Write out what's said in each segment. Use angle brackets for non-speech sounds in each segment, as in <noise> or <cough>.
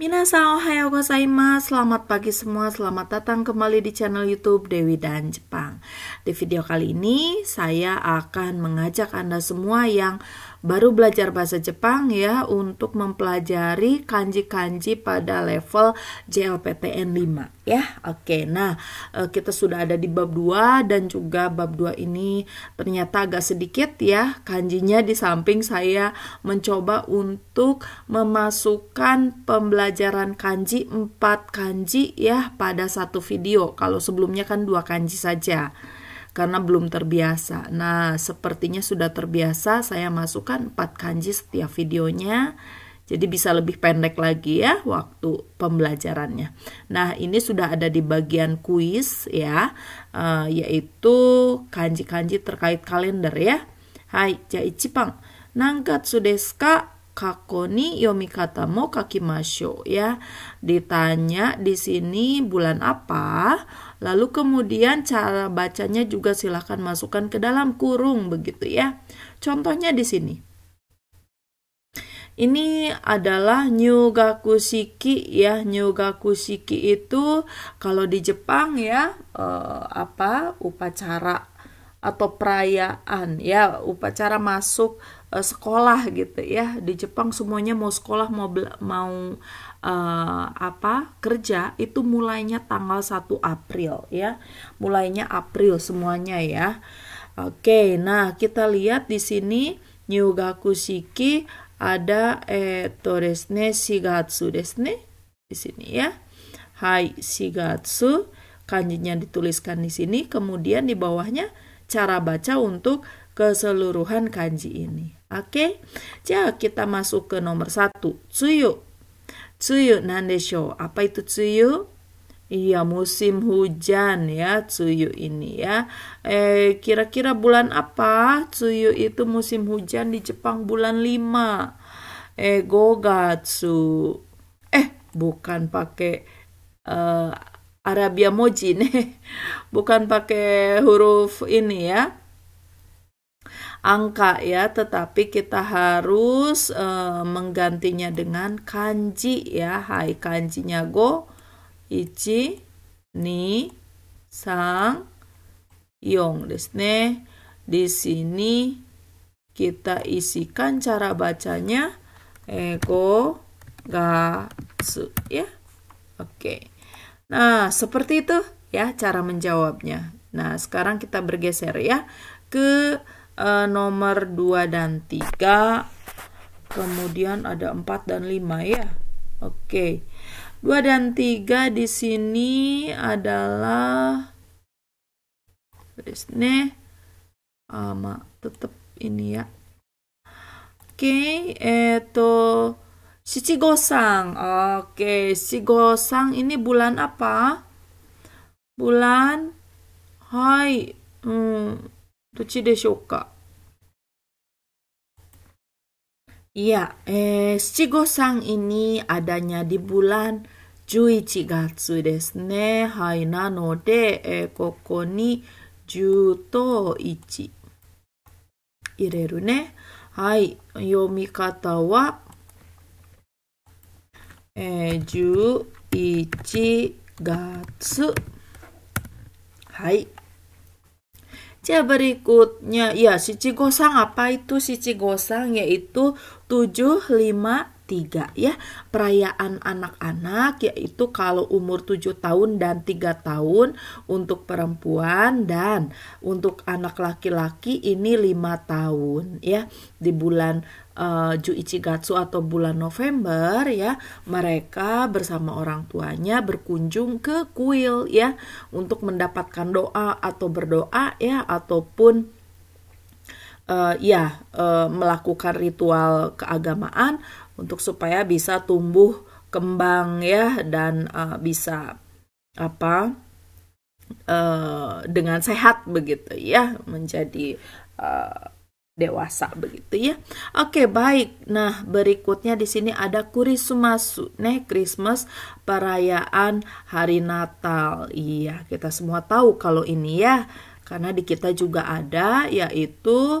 Minasao hayo Gozaimasu, selamat pagi semua, selamat datang kembali di channel YouTube Dewi dan Jepang. Di video kali ini, saya akan mengajak Anda semua yang baru belajar bahasa Jepang ya untuk mempelajari kanji-kanji pada level JLPTN 5 ya. Oke, nah eh, kita sudah ada di bab 2 dan juga bab 2 ini ternyata agak sedikit ya kanjinya di samping saya mencoba untuk memasukkan pembelajaran kanji 4 kanji ya pada satu video. Kalau sebelumnya kan dua kanji saja karena belum terbiasa. Nah, sepertinya sudah terbiasa saya masukkan 4 kanji setiap videonya. Jadi bisa lebih pendek lagi ya waktu pembelajarannya. Nah, ini sudah ada di bagian kuis ya, uh, yaitu kanji-kanji terkait kalender ya. Hai, jai cipang, nangkat sudeska kakoni yomikata mo masuk ya. Ditanya di sini bulan apa, lalu kemudian cara bacanya juga silahkan masukkan ke dalam kurung begitu ya. Contohnya di sini. Ini adalah Nyugakushiki ya. Nyugakushiki itu kalau di Jepang ya eh, apa upacara atau perayaan ya, upacara masuk uh, sekolah gitu ya di Jepang semuanya mau sekolah mau mau uh, apa kerja itu mulainya tanggal 1 April ya mulainya April semuanya ya oke okay, nah kita lihat di sini Nyugaku Shiki ada eh toresne shigatsu desne di sini ya hai shigatsu kanjinya dituliskan di sini kemudian di bawahnya cara baca untuk keseluruhan kanji ini. Oke, okay? jadi kita masuk ke nomor satu, tsuyu. Tsuyu nandesho. Apa itu tsuyu? Iya musim hujan ya tsuyu ini ya. Eh kira-kira bulan apa? Tsuyu itu musim hujan di Jepang bulan 5. Eh gogatsu. Eh bukan pakai uh, Arabia moji nih. <laughs> Bukan pakai huruf ini ya angka ya, tetapi kita harus e, menggantinya dengan kanji ya. Hai kanjinya go, ichi, ni, sang, yong desne. Di sini kita isikan cara bacanya ego gatsu ya. Oke. Nah, seperti itu ya cara menjawabnya. Nah, sekarang kita bergeser ya ke uh, nomor 2 dan 3 kemudian ada 4 dan 5 ya oke okay. 2 dan 3 di sini adalah ini ama ah, tetap ini ya oke itu eto Gosang Oke, si Gosang ini bulan apa? Bulan Hai. Hmm, tuci どっちでしょうか Iya, eh, ini adanya di bulan Jui Chigatsu desu ne. Hai, nanode, eh, koko ni Ju to Ichi. Ireru ne. Hai, yomi kata wa. Eh, Ju Ichi Gatsu. Hai. Ya, berikutnya, ya, Shichigo-san, apa itu Shichigo-san? Yaitu 753 ya. Perayaan anak-anak yaitu kalau umur 7 tahun dan 3 tahun untuk perempuan dan untuk anak laki-laki ini 5 tahun ya. Di bulan uh, Juichigatsu atau bulan November ya mereka bersama orang tuanya berkunjung ke kuil ya untuk mendapatkan doa atau berdoa ya ataupun uh, ya uh, melakukan ritual keagamaan untuk supaya bisa tumbuh kembang ya dan uh, bisa apa uh, dengan sehat begitu ya menjadi uh, dewasa begitu ya. Oke, baik. Nah, berikutnya di sini ada Kurisumasu nih Christmas perayaan hari Natal. Iya, kita semua tahu kalau ini ya karena di kita juga ada yaitu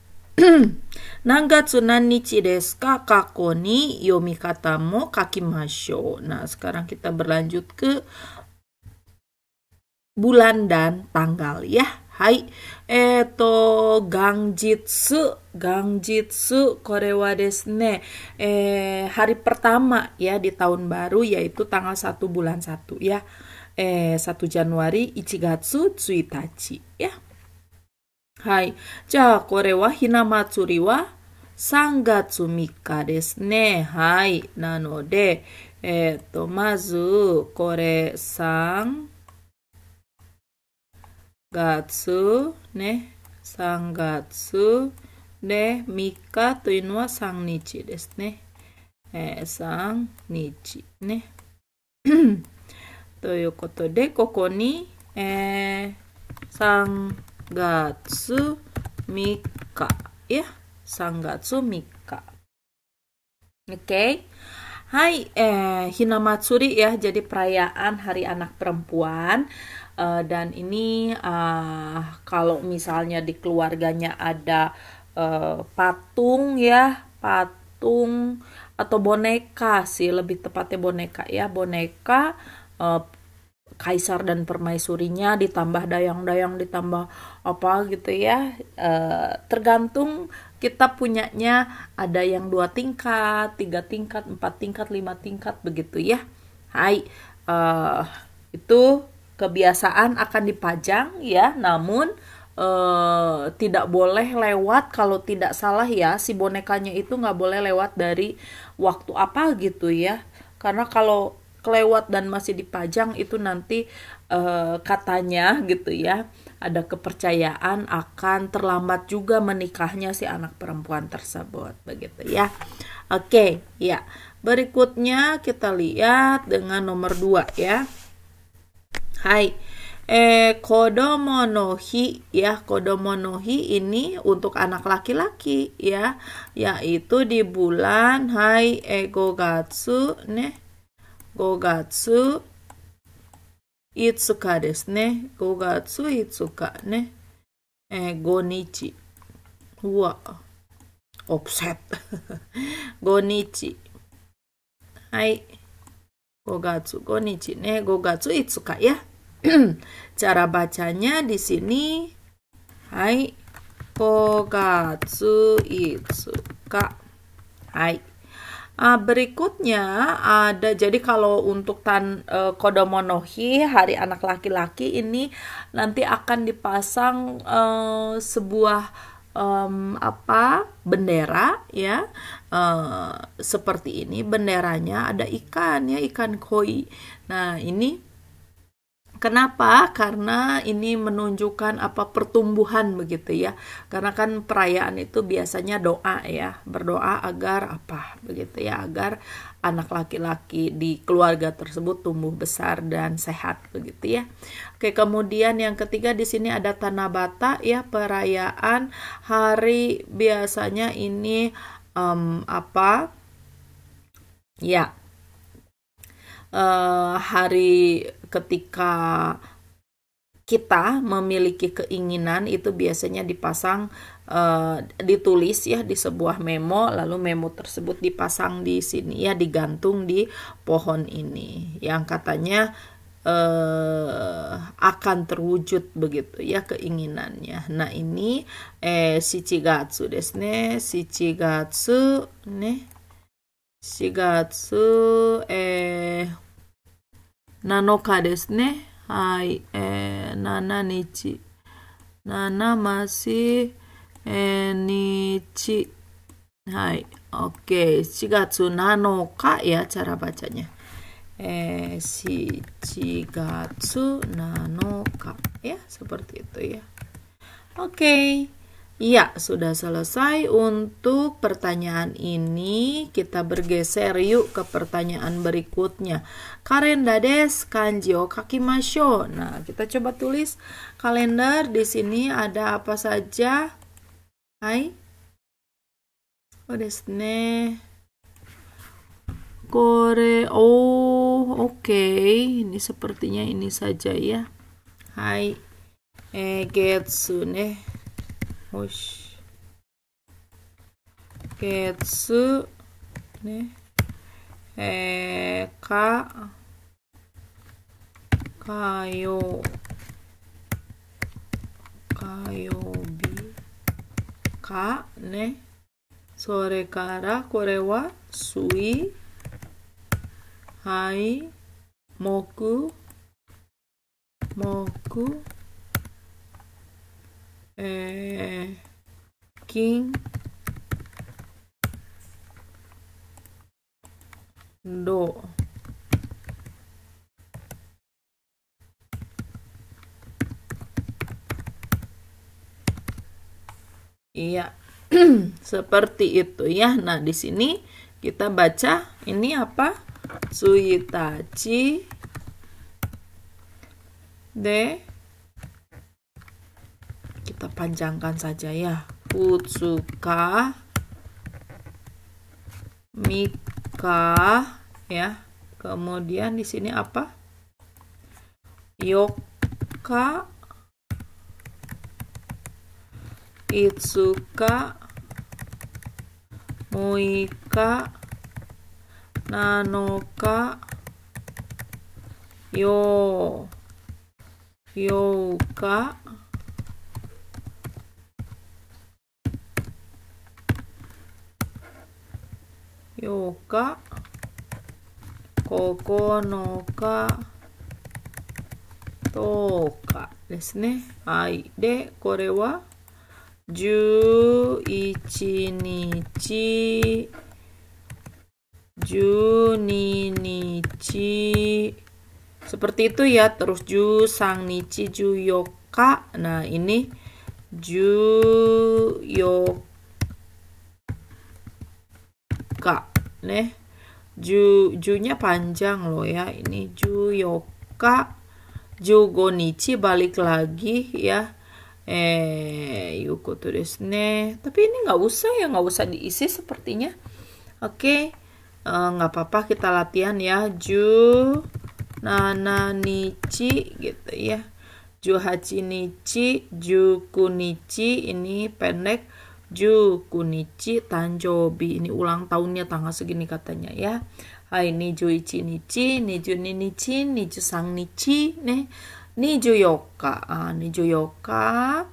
何月何日ですか過去に読み方も書きましょう。Nah, <clears throat> sekarang kita berlanjut ke bulan dan tanggal ya. Hai. Eto ganjitsu. Ganjitsu korewa desu ne. Eh, hari pertama ya di tahun baru yaitu tanggal 1 bulan 1 ya. Eh, 1 Januari Ichigatsu Tsuitachi ya. はい。じゃあ、これはひな祭りは3月3日ですね。はい。なので、えっ、ー、と、まず、これ3月、ね。3月で3日というのは3日ですね。えー、3日ね。<clears throat> ということで、ここに、えー、3 Sangatsu Mika ya Sangatsu Mika oke okay. Hai eh, Hinamatsuri ya jadi perayaan Hari Anak Perempuan uh, dan ini uh, kalau misalnya di keluarganya ada uh, patung ya patung atau boneka sih lebih tepatnya boneka ya boneka uh, kaisar dan permaisurinya ditambah dayang-dayang ditambah apa gitu ya uh, tergantung kita punyanya ada yang dua tingkat tiga tingkat empat tingkat lima tingkat begitu ya Hai uh, itu kebiasaan akan dipajang ya namun uh, tidak boleh lewat kalau tidak salah ya si bonekanya itu nggak boleh lewat dari waktu apa gitu ya karena kalau kelewat dan masih dipajang itu nanti uh, katanya gitu ya ada kepercayaan akan terlambat juga menikahnya si anak perempuan tersebut begitu ya oke ya berikutnya kita lihat dengan nomor dua ya hai eh kodomonohi ya kodomonohi ini untuk anak laki-laki ya yaitu di bulan hai ego gatsu nih 5月5日ですね。5月5日ね。えー、5日。うわ。オプセット。5 <laughs> 日。はい。5月5日ね。5月5日や。<clears throat> チャラバチャニャディシニ。はい。s 5月5日。はい。Uh, berikutnya ada jadi kalau untuk tan uh, kodomonohi hari anak laki-laki ini nanti akan dipasang uh, sebuah um, apa bendera ya uh, seperti ini benderanya ada ikan ya ikan koi. Nah ini Kenapa? Karena ini menunjukkan apa pertumbuhan begitu ya. Karena kan perayaan itu biasanya doa ya, berdoa agar apa begitu ya, agar anak laki-laki di keluarga tersebut tumbuh besar dan sehat begitu ya. Oke, kemudian yang ketiga di sini ada tanah bata ya perayaan hari biasanya ini um, apa? Ya. Uh, hari ketika kita memiliki keinginan itu biasanya dipasang uh, ditulis ya di sebuah memo lalu memo tersebut dipasang di sini ya digantung di pohon ini yang katanya uh, akan terwujud begitu ya keinginannya. Nah ini eh shichigatsu desu ne shichigatsu ne shigatsu eh Nanoka 7 Nana 日7マシえー日はい oke nichi, 4 oke shigatsu nanoka ya cara bacanya. Eh, shigatsu nanoka ya, seperti itu ya. Oke. Iya, sudah selesai untuk pertanyaan ini. Kita bergeser yuk ke pertanyaan berikutnya. Kalender des kanji o kakimasho. Nah, kita coba tulis kalender di sini ada apa saja. Hai. Oh, desne. Kore. Oh, oke. Okay. Ini sepertinya ini saja ya. Hai. Eh, getsu ne. し。月、ね。えー、か、火曜、火曜日かね。それから、これは、水、はい、木、木、é, Kim do Iya, <clears throat> seperti itu ya. Nah, di sini kita baca ini apa? Suitachi de panjangkan saja ya. Utsuka Mika ya. Kemudian di sini apa? Yoka Itsuka Muika Nanoka Yo Yoka 8日9日10日ですね。はい。で、これは11日12日 seperti itu ya terus ju sang nichi ju yoka nah ini ju yoka nih ju junya panjang loh ya ini ju yoka ju gonichi balik lagi ya eh yuko tulis ne tapi ini nggak usah ya nggak usah diisi sepertinya oke okay. Eh, nggak uh, apa-apa kita latihan ya ju nana nichi gitu ya ju hachi nichi ju kunichi ini pendek Ju Kunichi Tanjobi ini ulang tahunnya tanggal segini katanya ya Hai Niju Ichi Nichi Niju ni Niju Sang Nichi nih Niju Yoka ah, Niju Yoka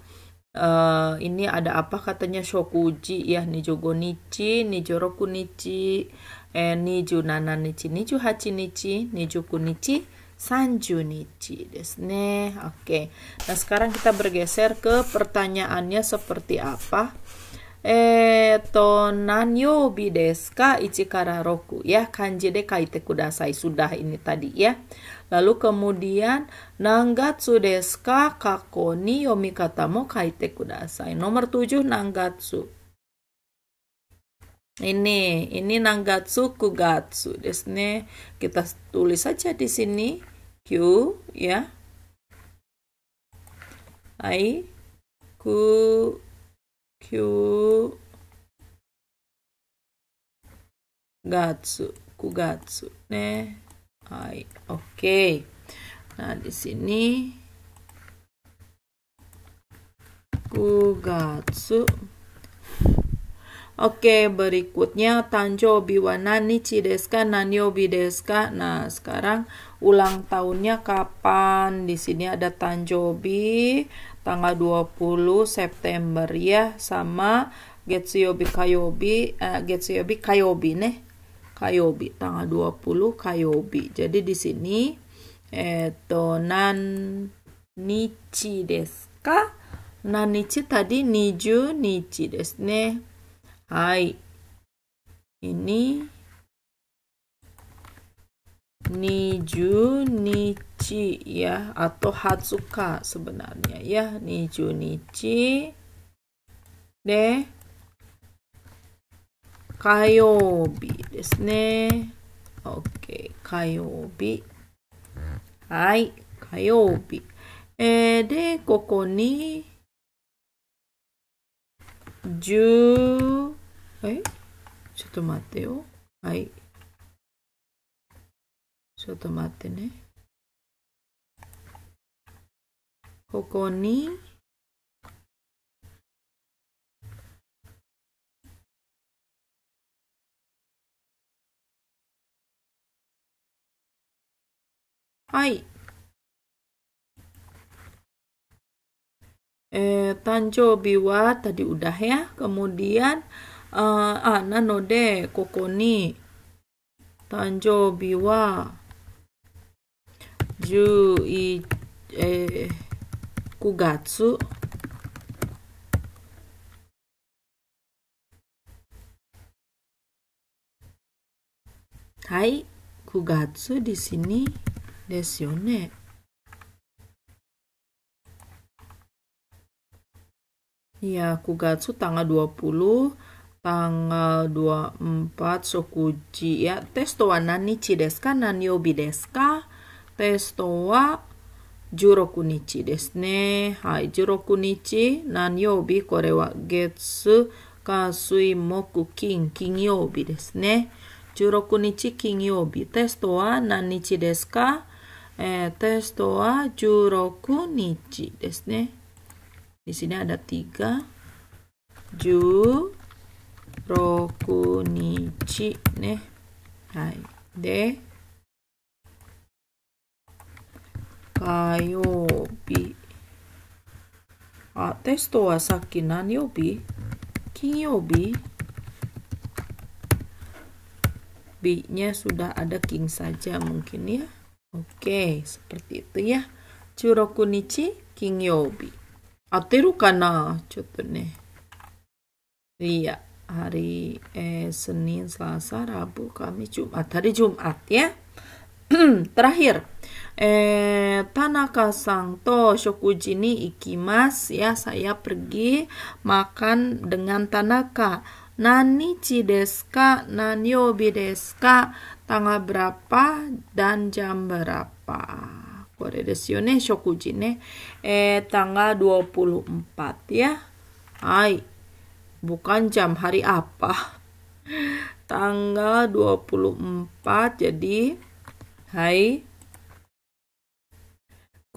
uh, ini ada apa katanya Shokuji ya Niju Gonichi Niju Rokunichi eh, Niju Nana Nichi Niju Hachi Nichi Niju Kunichi Sanjunichi desne. Oke. Nah, sekarang kita bergeser ke pertanyaannya seperti apa? えっ、ー、と、何曜日ですか ?1 から6 ya. Kanji de kaite Sudah ini tadi ya. Lalu kemudian, nangatsu desu ka kako ni yomi Nomor 7, nangatsu. Ini, ini nangatsu ku desu ne. Kita tulis saja di sini. Q ya. Ai ku Kyu Gatsu, Kugatsu, ne. Hai, oke. Okay. Nah, di sini Kugatsu. Oke, okay, berikutnya Tanjo Biwana Nichi Deska Nanyo Bideska. Nah, sekarang ulang tahunnya kapan? Di sini ada Tanjobi tanggal 20 September ya sama Getsuyobi Kayobi uh, eh, Getsuyobi Kayobi nih Kayobi tanggal 20 Kayobi jadi di sini itu nan nichi desu ka nan nichi tadi niju nichi desu ne hai ini 二十日や、あと二十日、そ a な s u k 二十日で火曜日ですねオッケー、火曜日はい火曜日、えー、でここに十。0えちょっと待ってよはい Hai. Eh, ちょっと待ってね。ここに、はい。えー、誕生日は tadi udah ya. Kemudian, uh, ah, nanode, kokoni. 誕生日は、i e, Kugatsu Hai Kugatsu di sini desione Ya, Kugatsu tanggal 20, tanggal 24 Sokuji ya. Tes to wa nanichi desu ka? Nanyobi desu ka? テストは16日ですね。はい、16日、何曜日これは月、火、水、木、金、金曜日ですね。16日金曜日。テストは何日ですか、えー、テストは16日ですね。Di sini ada tiga. Jurokunichi. Nih. Hai. De. 火曜日。あ、テストはさっき何曜日金曜日 ah, B-nya sudah ada king saja mungkin ya. Oke, seperti itu ya. Churoku nichi king yobi. Ateru ah, kana? Contoh nih. Iya, hari eh, Senin, Selasa, Rabu, Kamis, Jumat. Hari Jumat ya. <clears throat> Terakhir eh, Tanaka sang to shokuji ni ikimas ya saya pergi makan dengan Tanaka Nani Cideska, nanyobi deska, tanggal berapa dan jam berapa. Kore desu ne, shokuji ne, eh, tanggal 24 ya. Hai, bukan jam hari apa. <laughs> Tanggal 24, jadi hai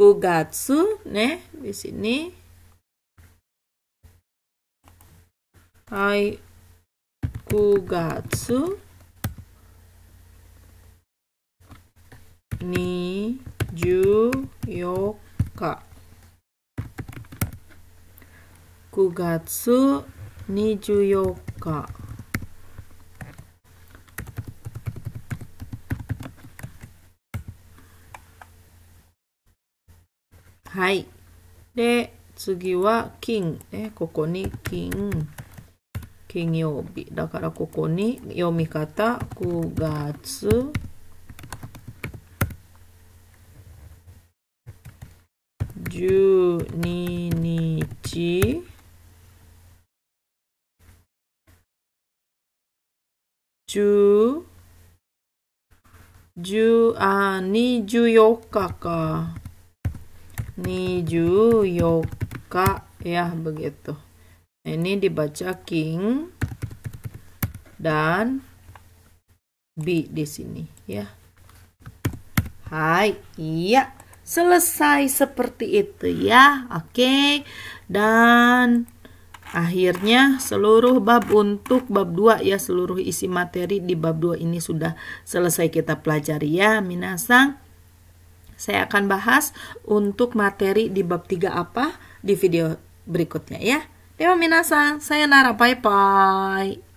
Bugatsu, né? Di sini. Hai Bugatsu ni ju yoka. Kugatsu ni ju yoka. はい。で、次は金。ね、ここに金。金曜日。だからここに読み方。9月。12日10、10あ、24日か。Niju Yoka ya begitu. ini dibaca king dan b di sini ya. Hai, iya. Selesai seperti itu ya. Oke. Dan Akhirnya seluruh bab untuk bab 2 ya seluruh isi materi di bab 2 ini sudah selesai kita pelajari ya minasang saya akan bahas untuk materi di bab 3 apa di video berikutnya ya. Dewa Minasa, saya Nara, bye-bye.